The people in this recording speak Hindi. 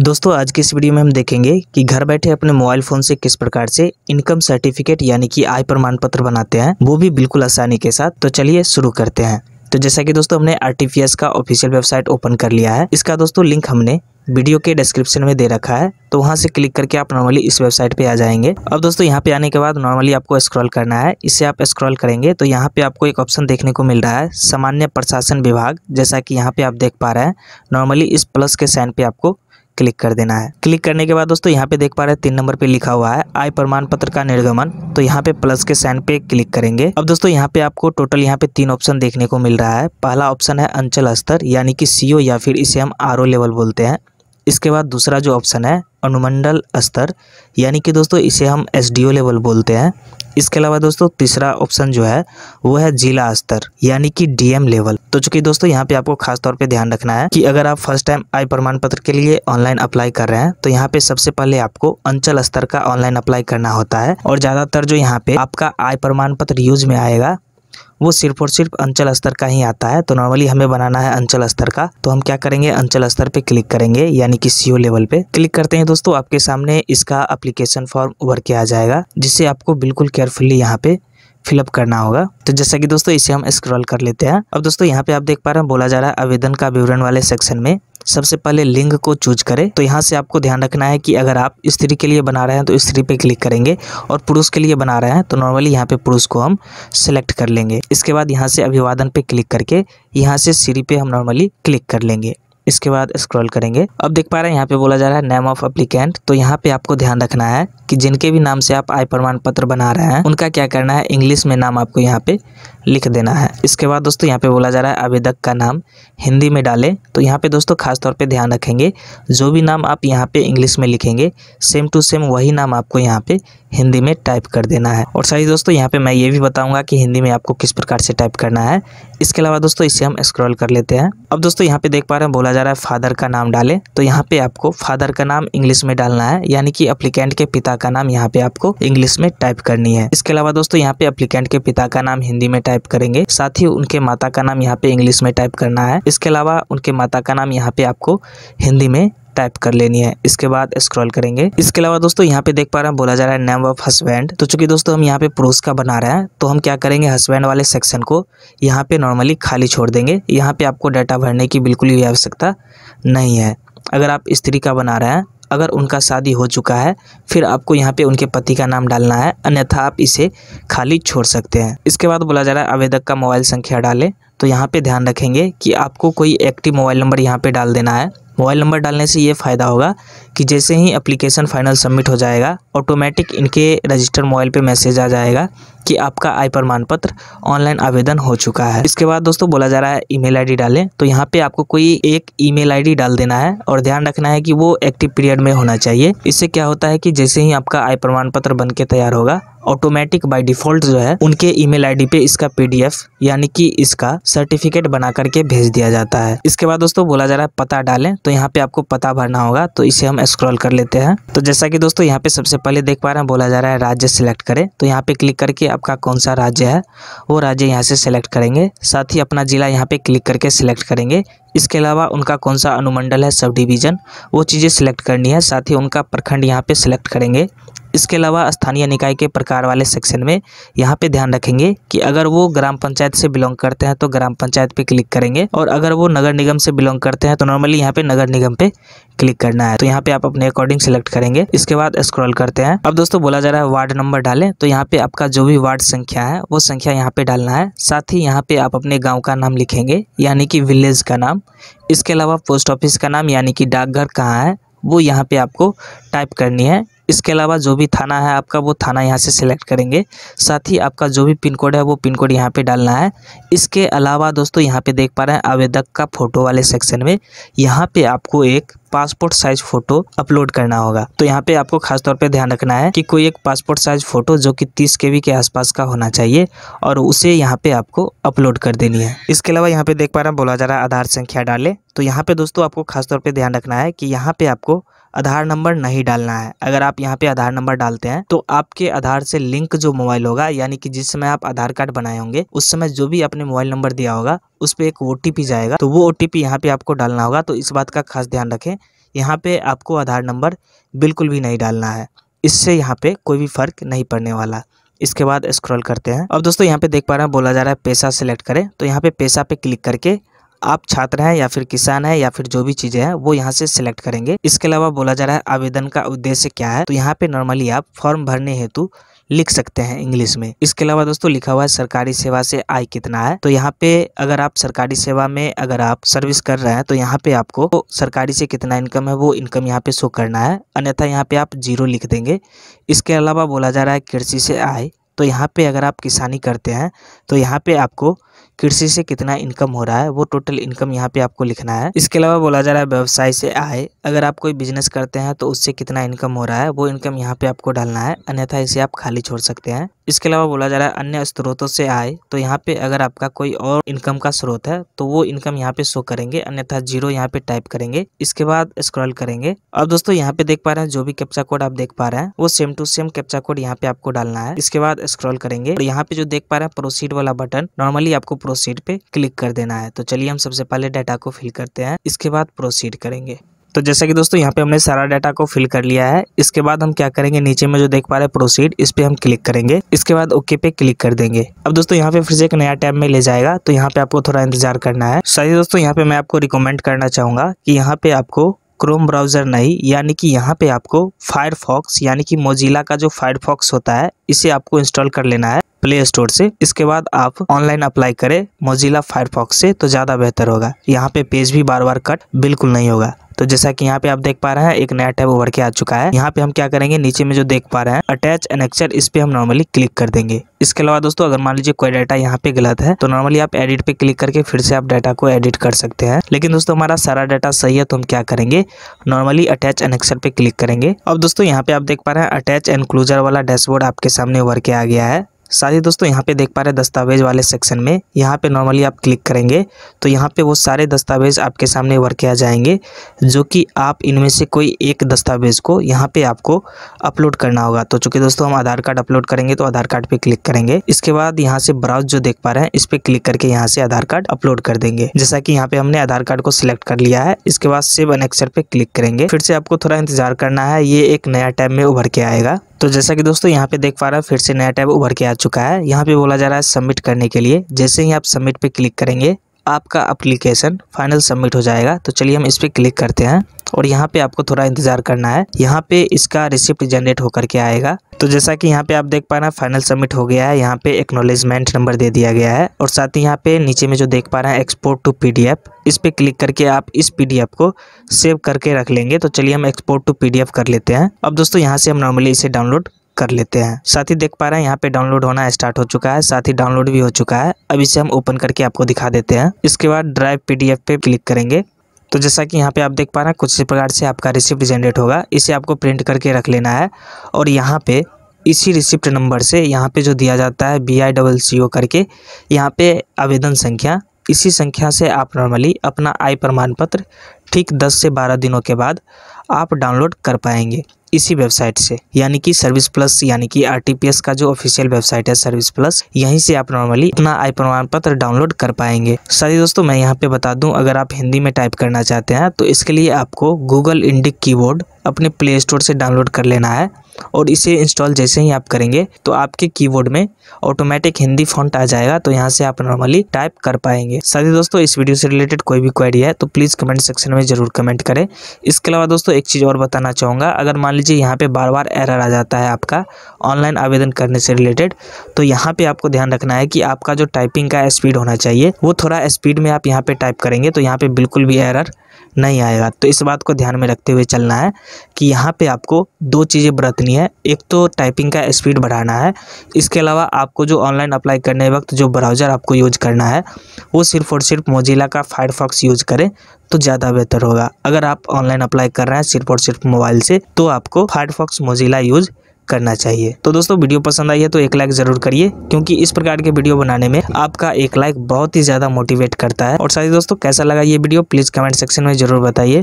दोस्तों आज के इस वीडियो में हम देखेंगे कि घर बैठे अपने मोबाइल फोन से किस प्रकार से इनकम सर्टिफिकेट यानी कि आय प्रमाण पत्र बनाते हैं वो भी बिल्कुल आसानी के साथ तो चलिए शुरू करते हैं तो जैसा कि दोस्तों हमने आर का ऑफिशियल वेबसाइट ओपन कर लिया है इसका दोस्तों लिंक हमने वीडियो के डिस्क्रिप्शन में दे रखा है तो वहाँ से क्लिक करके आप नॉर्मली इस वेबसाइट पे आ जाएंगे अब दोस्तों यहाँ पे आने के बाद नॉर्मली आपको स्क्रॉल करना है इसे आप स्क्रॉल करेंगे तो यहाँ पे आपको एक ऑप्शन देखने को मिल रहा है सामान्य प्रशासन विभाग जैसा कि यहाँ पे आप देख पा रहे हैं नॉर्मली इस प्लस के साइन पे आपको क्लिक कर देना है क्लिक करने के बाद दोस्तों यहाँ पे देख पा रहे हैं तीन नंबर पे लिखा हुआ है आय प्रमाण पत्र का निर्गमन तो यहाँ पे प्लस के साइन पे क्लिक करेंगे अब दोस्तों यहाँ पे आपको टोटल यहाँ पे तीन ऑप्शन देखने को मिल रहा है पहला ऑप्शन है अंचल स्तर यानी कि सीओ या फिर इसे हम आर लेवल बोलते हैं इसके बाद दूसरा जो ऑप्शन है अनुमंडल स्तर यानी कि दोस्तों इसे हम एस लेवल बोलते हैं इसके अलावा दोस्तों तीसरा ऑप्शन जो है वो है जिला स्तर यानी कि डीएम लेवल तो चूंकि दोस्तों यहाँ पे आपको खास तौर पे ध्यान रखना है कि अगर आप फर्स्ट टाइम आय प्रमाण पत्र के लिए ऑनलाइन अप्लाई कर रहे हैं तो यहाँ पे सबसे पहले आपको अंचल स्तर का ऑनलाइन अप्लाई करना होता है और ज्यादातर जो यहाँ पे आपका आय प्रमाण पत्र यूज में आएगा वो सिर्फ और सिर्फ अंचल स्तर का ही आता है तो नॉर्मली हमें बनाना है अंचल स्तर का तो हम क्या करेंगे अंचल स्तर पे क्लिक करेंगे यानी कि सीओ लेवल पे क्लिक करते हैं दोस्तों आपके सामने इसका अप्लीकेशन फॉर्म उभर के आ जाएगा जिसे आपको बिल्कुल केयरफुल्ली यहाँ पे फिलअप करना होगा तो जैसा कि दोस्तों इसे हम स्क्रॉल कर लेते हैं अब दोस्तों यहाँ पे आप देख पा रहे हैं बोला जा रहा है आवेदन का विवरण वाले सेक्शन में सबसे पहले लिंग को चूज करें तो यहाँ से आपको ध्यान रखना है कि अगर आप स्त्री के लिए बना रहे हैं तो स्त्री पे क्लिक करेंगे और पुरुष के लिए बना रहे हैं तो नॉर्मली यहाँ पे पुरुष को हम सेलेक्ट कर लेंगे इसके बाद यहाँ से अभिवादन पे क्लिक करके यहाँ से सीरी पे हम नॉर्मली क्लिक कर लेंगे इसके बाद स्क्रॉल करेंगे अब देख पा रहे हैं यहाँ पे बोला जा रहा है नेम ऑफ अप्लीकेंट तो यहाँ पे आपको ध्यान रखना है कि जिनके भी नाम से आप आय प्रमाण पत्र बना रहे हैं उनका क्या करना है इंग्लिश में नाम आपको यहाँ पे लिख देना है इसके बाद दोस्तों यहाँ पे बोला जा रहा है आवेदक का नाम हिंदी में डालें तो यहाँ पे दोस्तों खास तौर पे ध्यान रखेंगे जो भी नाम आप यहाँ पे इंग्लिश में लिखेंगे सेम टू सेम वही नाम आपको यहाँ पे हिंदी में टाइप कर देना है और सही दोस्तों यहाँ पे मैं ये भी बताऊंगा कि हिंदी में आपको किस प्रकार से टाइप करना है इसके अलावा दोस्तों इसे हम स्क्रॉल कर लेते हैं अब दोस्तों यहाँ पे देख पा रहे हैं बोला जा रहा है फादर का नाम डालें तो यहाँ पे आपको फादर का नाम इंग्लिश में डालना है यानी कि अप्लीकेंट के पिता का नाम यहाँ पे आपको इंग्लिश में टाइप करनी है इसके अलावा दोस्तों यहाँ पे अप्लीकेंट के पिता का नाम हिंदी में टाइप करेंगे साथ ही उनके माता का नाम यहाँ पे इंग्लिश में टाइप करना है इसके अलावा उनके माता का नाम यहाँ पे आपको हिंदी में टाइप कर लेनी है इसके बाद स्क्रॉल करेंगे इसके अलावा दोस्तों यहाँ पे देख पा रहे हैं बोला जा रहा है नेम ऑफ हस्बैंड तो चूंकि दोस्तों हम यहाँ पे पुरुष का बना रहे हैं तो हम क्या करेंगे हस्बैंड वाले सेक्शन को यहाँ पे नॉर्मली खाली छोड़ देंगे यहाँ पे आपको डाटा भरने की बिल्कुल भी आवश्यकता नहीं है अगर आप स्त्री का बना रहे हैं अगर उनका शादी हो चुका है फिर आपको यहाँ पे उनके पति का नाम डालना है अन्यथा आप इसे खाली छोड़ सकते हैं इसके बाद बोला जा रहा है आवेदक का मोबाइल संख्या डालें तो यहाँ पे ध्यान रखेंगे कि आपको कोई एक्टिव मोबाइल नंबर यहाँ पे डाल देना है मोबाइल नंबर डालने से ये फ़ायदा होगा कि जैसे ही एप्लीकेशन फाइनल सबमिट हो जाएगा ऑटोमेटिक इनके रजिस्टर मोबाइल पे मैसेज आ जाएगा कि आपका आय प्रमाण पत्र ऑनलाइन आवेदन हो चुका है इसके बाद दोस्तों बोला जा रहा है ईमेल आईडी डालें तो यहाँ पे आपको कोई एक ईमेल आईडी डाल देना है और ध्यान रखना है कि वो एक्टिव पीरियड में होना चाहिए इससे क्या होता है कि जैसे ही आपका आय प्रमाण पत्र बन के तैयार होगा ऑटोमेटिक बाय डिफॉल्ट जो है उनके ईमेल आईडी पे इसका पीडीएफ यानी कि इसका सर्टिफिकेट बना करके भेज दिया जाता है इसके बाद दोस्तों बोला जा रहा है पता डालें तो यहाँ पे आपको पता भरना होगा तो इसे हम स्क्रॉल कर लेते हैं तो जैसा कि दोस्तों यहाँ पे सबसे पहले देख पा रहे हैं बोला जा रहा है राज्य सेलेक्ट करें तो यहाँ पे क्लिक करके आपका कौन सा राज्य है वो राज्य यहाँ से सिलेक्ट करेंगे साथ ही अपना ज़िला यहाँ पे क्लिक करके सिलेक्ट करेंगे इसके अलावा उनका कौन सा अनुमंडल है सब डिवीज़न वो चीज़ें सिलेक्ट करनी है साथ ही उनका प्रखंड यहाँ पर सिलेक्ट करेंगे इसके अलावा स्थानीय निकाय के प्रकार वाले सेक्शन में यहाँ पे ध्यान रखेंगे कि अगर वो ग्राम पंचायत से बिलोंग करते हैं तो ग्राम पंचायत पे क्लिक करेंगे और अगर वो नगर निगम से बिलोंग करते हैं तो नॉर्मली यहाँ पे नगर निगम पे क्लिक करना है तो यहाँ पे आप अपने अकॉर्डिंग सिलेक्ट करेंगे इसके बाद स्क्रॉल करते हैं अब दोस्तों बोला जा रहा है वार्ड नंबर डालें तो यहाँ पे आपका जो भी वार्ड संख्या है वो संख्या यहाँ पे डालना है साथ ही यहाँ पे आप अपने गाँव का नाम लिखेंगे यानी कि विलेज का नाम इसके अलावा पोस्ट ऑफिस का नाम यानी कि डाकघर कहाँ है वो यहाँ पे आपको टाइप करनी है इसके अलावा जो भी थाना है आपका वो थाना यहाँ से सिलेक्ट करेंगे साथ ही आपका जो भी पिन कोड है वो पिन कोड यहाँ पे डालना है इसके अलावा दोस्तों यहाँ पे देख पा रहे हैं आवेदक का फ़ोटो वाले सेक्शन में यहाँ पे आपको एक पासपोर्ट साइज फोटो अपलोड करना होगा तो यहाँ पे आपको खास तौर पे ध्यान रखना है कि कोई एक पासपोर्ट साइज फोटो जो कि 30 के के आसपास का होना चाहिए और उसे यहाँ पे आपको अपलोड कर देनी है इसके अलावा यहाँ पे देख पा रहे हैं बोला जा रहा है आधार संख्या डाले तो यहाँ पे दोस्तों आपको खास तौर ध्यान रखना है कि यहाँ पे आपको आधार नंबर नहीं डालना है अगर आप यहाँ पे आधार नंबर डालते हैं तो आपके आधार से लिंक जो मोबाइल होगा यानी कि जिस समय आप आधार कार्ड बनाए होंगे उस समय जो भी आपने मोबाइल नंबर दिया होगा उस पर एक ओ जाएगा तो वो ओ टी यहाँ पे आपको डालना होगा तो इस बात का खास ध्यान रखें यहाँ पर आपको आधार नंबर बिल्कुल भी नहीं डालना है इससे यहाँ पर कोई भी फर्क नहीं पड़ने वाला इसके बाद स्क्रॉल करते हैं अब दोस्तों यहाँ पे देख पा रहे हैं बोला जा रहा है पैसा सेलेक्ट करें तो यहाँ पे पैसा पे क्लिक करके आप छात्र हैं या फिर किसान है या फिर जो भी चीजें हैं वो यहाँ से सिलेक्ट करेंगे इसके अलावा बोला जा रहा है आवेदन का उद्देश्य क्या है तो यहाँ पे नॉर्मली आप फॉर्म भरने हेतु लिख सकते हैं इंग्लिश में इसके अलावा दोस्तों लिखा हुआ है सरकारी सेवा से आय कितना है तो यहाँ पे अगर आप सरकारी सेवा में अगर आप सर्विस कर रहे हैं तो यहाँ पे आपको तो सरकारी से कितना इनकम है वो इनकम यहाँ पे शो करना है अन्यथा यहाँ पे आप जीरो लिख देंगे इसके अलावा बोला जा रहा है कृषि से आय तो यहाँ पे अगर आप किसानी करते हैं तो यहाँ पे आपको कृषि से कितना इनकम हो रहा है वो टोटल इनकम यहाँ पे आपको लिखना है इसके अलावा बोला जा रहा है व्यवसाय से आय अगर आप कोई बिजनेस करते हैं तो उससे कितना इनकम हो रहा है वो इनकम यहाँ पे आपको डालना है अन्यथा इसे आप खाली छोड़ सकते हैं इसके अलावा बोला जा रहा है अन्य स्रोतों से आए तो यहाँ पे अगर आपका कोई और इनकम का स्रोत है तो वो इनकम यहाँ पे शो करेंगे अन्यथा जीरो यहाँ पे टाइप करेंगे इसके बाद स्क्रॉल करेंगे अब दोस्तों यहाँ पे देख पा रहे हैं जो भी कैप्चा कोड आप देख पा रहे हैं वो same to same captcha code यहाँ पे आपको डालना है इसके बाद स्क्रॉल करेंगे और यहाँ पे जो देख पा रहे हैं प्रोसीड वाला बटन नॉर्मली आपको प्रोसीड पे क्लिक कर देना है तो चलिए हम सबसे पहले डाटा को फिल करते हैं इसके बाद प्रोसीड करेंगे तो जैसा कि दोस्तों यहाँ पे हमने सारा डाटा को फिल कर लिया है इसके बाद हम क्या करेंगे नीचे में जो देख पा रहे हैं प्रोसीड इस पर हम क्लिक करेंगे इसके बाद ओके पे क्लिक कर देंगे अब दोस्तों यहाँ पे फिर से एक नया टैब में ले जाएगा तो यहाँ पे आपको थोड़ा इंतजार करना है साथ दोस्तों यहाँ पे मैं आपको रिकमेंड करना चाहूंगा कि यहाँ पे आपको क्रोम ब्राउज़र नहीं यानी कि यहाँ पे आपको फायरफॉक्स यानी कि मोजिला का जो फायरफॉक्स होता है इसे आपको इंस्टॉल कर लेना है प्ले स्टोर से इसके बाद आप ऑनलाइन अप्लाई करें मोजिला फायरफॉक्स से तो ज़्यादा बेहतर होगा यहाँ पे पेज भी बार बार कट बिल्कुल नहीं होगा तो जैसा कि यहाँ पे आप देख पा रहे हैं एक नया टैब उभर के आ चुका है यहाँ पे हम क्या करेंगे नीचे में जो देख पा रहे हैं अटैच एनेक्चर इस पे हम नॉर्मली क्लिक कर देंगे इसके अलावा दोस्तों अगर मान लीजिए कोई डाटा यहाँ पे गलत है तो नॉर्मली आप एडिट पे क्लिक करके फिर से आप डाटा को एडिट कर सकते हैं लेकिन दोस्तों हमारा सारा डाटा सही है तो हम क्या करेंगे नॉर्मली अटैच एनेक्सर पे क्लिक करेंगे अब दोस्तों यहाँ पे आप देख पा रहे हैं अटैच एनक्लूजर वाला डैशबोर्ड आपके सामने उभर के आ गया है साथ ही दोस्तों यहाँ पे देख पा रहे दस्तावेज़ वाले सेक्शन में यहाँ पे नॉर्मली आप क्लिक करेंगे तो यहाँ पे वो सारे दस्तावेज़ आपके सामने वर्क आ जाएंगे जो कि आप इनमें से कोई एक दस्तावेज़ को यहाँ पे आपको अपलोड करना होगा तो चूँकि दोस्तों हम आधार कार्ड अपलोड करेंगे तो आधार कार्ड पर क्लिक करेंगे इसके बाद यहाँ से ब्राउज जो देख पा रहे हैं इस पर क्लिक करके यहाँ से आधार कार्ड अपलोड कर देंगे जैसा कि यहाँ पे हमने आधार कार्ड को सिलेक्ट कर लिया है इसके बाद सेव अनेक्सर पर क्लिक करेंगे फिर से आपको थोड़ा इंतजार करना है ये एक नया टाइम में उभर के आएगा तो जैसा कि दोस्तों यहाँ पे देख पा रहा है फिर से नया टैब उभर के आ चुका है यहाँ पे बोला जा रहा है सबमिट करने के लिए जैसे ही आप सबमिट पे क्लिक करेंगे आपका अप्लीकेशन फाइनल सबमिट हो जाएगा तो चलिए हम इस पर क्लिक करते हैं और यहाँ पे आपको थोड़ा इंतज़ार करना है यहाँ पे इसका रिसिप्ट जनरेट होकर के आएगा तो जैसा कि यहाँ पे आप देख पा रहे हैं फाइनल सबमिट हो गया है यहाँ पे एक्नोलेजमेंट नंबर दे दिया गया है और साथ ही यहाँ पे नीचे में जो देख पा रहे हैं एक्सपोर्ट टू पीडीएफ इस पे क्लिक करके आप इस पीडीएफ को सेव करके रख लेंगे तो चलिए हम एक्सपोर्ट टू पीडीएफ कर लेते हैं अब दोस्तों यहाँ से हम नॉर्मली इसे डाउनलोड कर लेते हैं साथ ही देख पा रहे हैं यहाँ पे डाउनलोड होना स्टार्ट हो चुका है साथ ही डाउनलोड भी हो चुका है अब इसे हम ओपन करके आपको दिखा देते हैं इसके बाद ड्राइव एफ पे क्लिक करेंगे तो जैसा कि यहाँ पे आप देख पा रहे हैं कुछ इस प्रकार से आपका रिसिप्ट जनरेट होगा इसे आपको प्रिंट करके रख लेना है और यहाँ पे इसी रिसिप्ट नंबर से यहाँ पे जो दिया जाता है बी आई डबल सी ओ करके यहाँ पे आवेदन संख्या इसी संख्या से आप नॉर्मली अपना आय प्रमाण पत्र ठीक 10 से 12 दिनों के बाद आप डाउनलोड कर पाएंगे इसी वेबसाइट से यानी कि सर्विस प्लस यानी कि आरटीपीएस का जो ऑफिशियल वेबसाइट है सर्विस प्लस यहीं से आप नॉर्मली अपना आय प्रमाण पत्र डाउनलोड कर पाएंगे सारी दोस्तों मैं यहाँ पे बता दूं अगर आप हिंदी में टाइप करना चाहते हैं तो इसके लिए आपको गूगल इंडिक कीबोर्ड अपने प्ले स्टोर से डाउनलोड कर लेना है और इसे इंस्टॉल जैसे ही आप करेंगे तो आपके कीबोर्ड में ऑटोमेटिक हिंदी फॉन्ट आ जाएगा तो यहाँ से आप नॉर्मली टाइप कर पाएंगे साथ ही दोस्तों इस वीडियो से रिलेटेड कोई भी क्वेरी है तो प्लीज़ कमेंट सेक्शन में ज़रूर कमेंट करें इसके अलावा दोस्तों एक चीज़ और बताना चाहूँगा अगर मान लीजिए यहाँ पर बार बार एरर आ जाता है आपका ऑनलाइन आवेदन करने से रिलेटेड तो यहाँ पर आपको ध्यान रखना है कि आपका जो टाइपिंग का स्पीड होना चाहिए वो थोड़ा स्पीड में आप यहाँ पर टाइप करेंगे तो यहाँ पर बिल्कुल भी एरर नहीं आएगा तो इस बात को ध्यान में रखते हुए चलना है कि यहाँ पे आपको दो चीज़ें बरतनी है एक तो टाइपिंग का स्पीड बढ़ाना है इसके अलावा आपको जो ऑनलाइन अप्लाई करने वक्त जो ब्राउज़र आपको यूज करना है वो सिर्फ और सिर्फ मोजिला का फायरफॉक्स यूज करें तो ज़्यादा बेहतर होगा अगर आप ऑनलाइन अप्लाई कर रहे हैं सिर्फ और सिर्फ मोबाइल से तो आपको फायरफॉक्स मोजिला यूज़ करना चाहिए तो दोस्तों वीडियो पसंद आई है तो एक लाइक ज़रूर करिए क्योंकि इस प्रकार के वीडियो बनाने में आपका एक लाइक बहुत ही ज़्यादा मोटिवेट करता है और साथ ही दोस्तों कैसा लगा ये वीडियो प्लीज़ कमेंट सेक्शन में ज़रूर बताइए